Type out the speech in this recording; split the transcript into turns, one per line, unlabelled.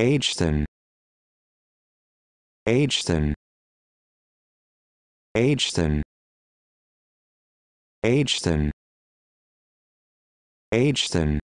Aitchison Aitchison Aitchison Aitchison Aitchison